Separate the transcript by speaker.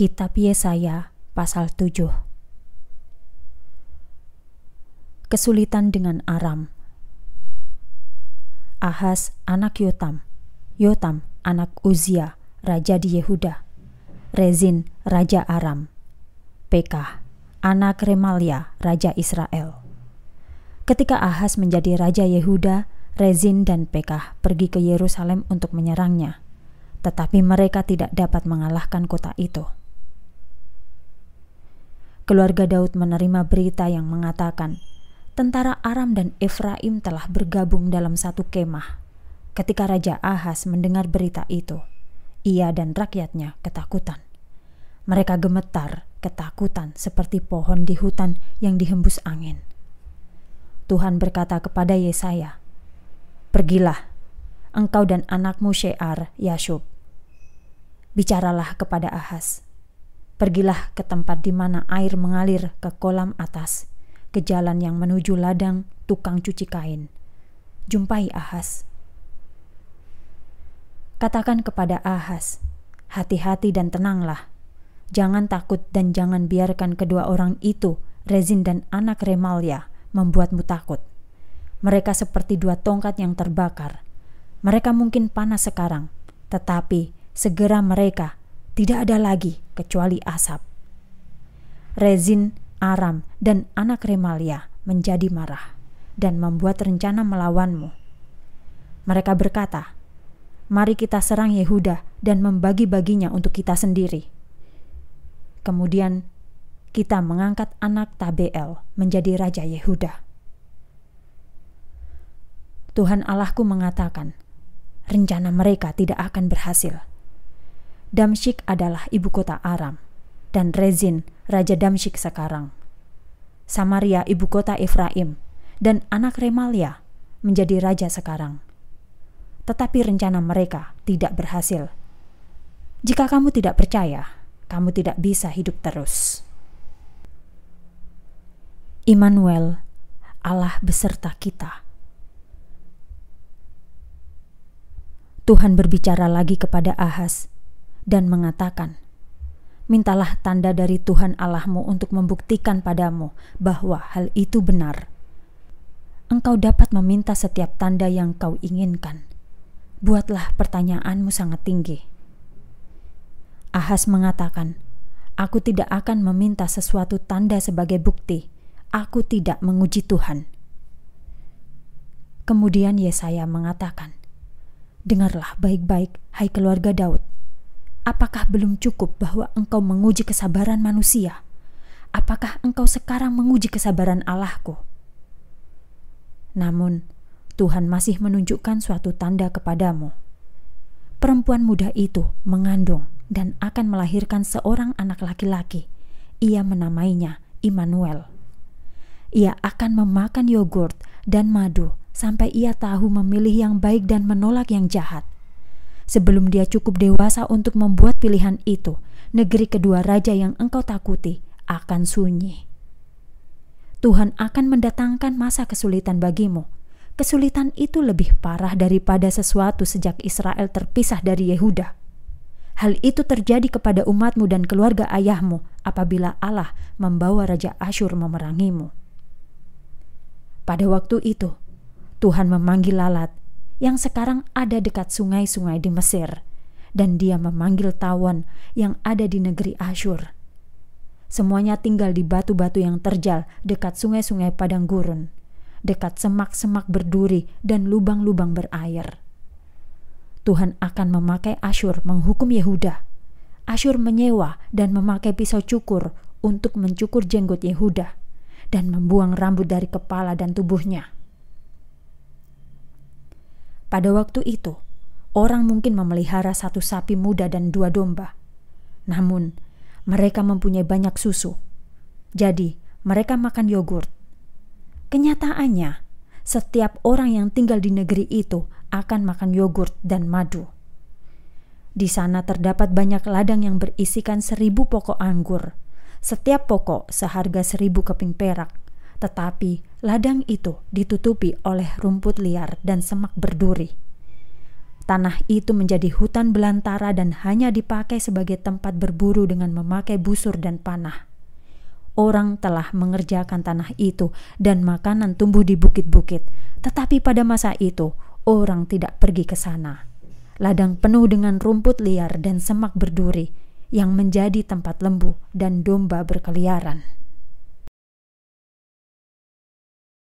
Speaker 1: Kitab Yesaya pasal 7 Kesulitan dengan Aram Ahas anak Yotam Yotam anak Uzia raja di Yehuda Rezin raja Aram Pekah anak Remalia raja Israel Ketika Ahas menjadi raja Yehuda Rezin dan Pekah pergi ke Yerusalem untuk menyerangnya tetapi mereka tidak dapat mengalahkan kota itu. Keluarga Daud menerima berita yang mengatakan tentara Aram dan Efraim telah bergabung dalam satu kemah. Ketika Raja Ahas mendengar berita itu, ia dan rakyatnya ketakutan. Mereka gemetar, ketakutan seperti pohon di hutan yang dihembus angin. Tuhan berkata kepada Yesaya, "Pergilah, engkau dan anakmu Shear Yashub. Bicaralah kepada Ahas, Pergilah ke tempat di mana air mengalir ke kolam atas, ke jalan yang menuju ladang tukang cuci kain. Jumpai Ahas. Katakan kepada Ahas, hati-hati dan tenanglah. Jangan takut dan jangan biarkan kedua orang itu, Rezin dan anak Remalia, membuatmu takut. Mereka seperti dua tongkat yang terbakar. Mereka mungkin panas sekarang, tetapi segera mereka tidak ada lagi kecuali Asap. Rezin, Aram, dan anak Remalia menjadi marah dan membuat rencana melawanmu. Mereka berkata, "Mari kita serang Yehuda dan membagi-baginya untuk kita sendiri." Kemudian kita mengangkat anak Tabel menjadi raja Yehuda. Tuhan Allahku mengatakan, rencana mereka tidak akan berhasil. Damsyik adalah ibu kota Aram, dan Rezin, Raja Damsyik sekarang. Samaria ibu kota Efraim, dan anak Remalia menjadi raja sekarang. Tetapi rencana mereka tidak berhasil. Jika kamu tidak percaya, kamu tidak bisa hidup terus. Immanuel, Allah beserta kita. Tuhan berbicara lagi kepada Ahaz dan mengatakan, mintalah tanda dari Tuhan Allahmu untuk membuktikan padamu bahwa hal itu benar. Engkau dapat meminta setiap tanda yang kau inginkan. Buatlah pertanyaanmu sangat tinggi. Ahas mengatakan, "Aku tidak akan meminta sesuatu tanda sebagai bukti. Aku tidak menguji Tuhan." Kemudian Yesaya mengatakan, "Dengarlah baik-baik, hai keluarga Daud Apakah belum cukup bahwa engkau menguji kesabaran manusia? Apakah engkau sekarang menguji kesabaran Allahku? Namun, Tuhan masih menunjukkan suatu tanda kepadamu. Perempuan muda itu mengandung dan akan melahirkan seorang anak laki-laki. Ia menamainya Immanuel. Ia akan memakan yogurt dan madu sampai ia tahu memilih yang baik dan menolak yang jahat sebelum dia cukup dewasa untuk membuat pilihan itu, negeri kedua raja yang engkau takuti akan sunyi. Tuhan akan mendatangkan masa kesulitan bagimu. Kesulitan itu lebih parah daripada sesuatu sejak Israel terpisah dari Yehuda. Hal itu terjadi kepada umatmu dan keluarga ayahmu apabila Allah membawa Raja Asyur memerangimu. Pada waktu itu, Tuhan memanggil lalat yang sekarang ada dekat sungai-sungai di Mesir, dan dia memanggil tawon yang ada di negeri Asyur. Semuanya tinggal di batu-batu yang terjal dekat sungai-sungai padang gurun, dekat semak-semak berduri dan lubang-lubang berair. Tuhan akan memakai Asyur menghukum Yehuda. Asyur menyewa dan memakai pisau cukur untuk mencukur jenggot Yehuda dan membuang rambut dari kepala dan tubuhnya. Pada waktu itu, orang mungkin memelihara satu sapi muda dan dua domba. Namun, mereka mempunyai banyak susu. Jadi, mereka makan yogurt. Kenyataannya, setiap orang yang tinggal di negeri itu akan makan yogurt dan madu. Di sana terdapat banyak ladang yang berisikan seribu pokok anggur. Setiap pokok seharga seribu keping perak, tetapi Ladang itu ditutupi oleh rumput liar dan semak berduri. Tanah itu menjadi hutan belantara dan hanya dipakai sebagai tempat berburu dengan memakai busur dan panah. Orang telah mengerjakan tanah itu, dan makanan tumbuh di bukit-bukit. Tetapi pada masa itu, orang tidak pergi ke sana. Ladang penuh dengan rumput liar dan semak berduri yang menjadi tempat lembu dan domba berkeliaran.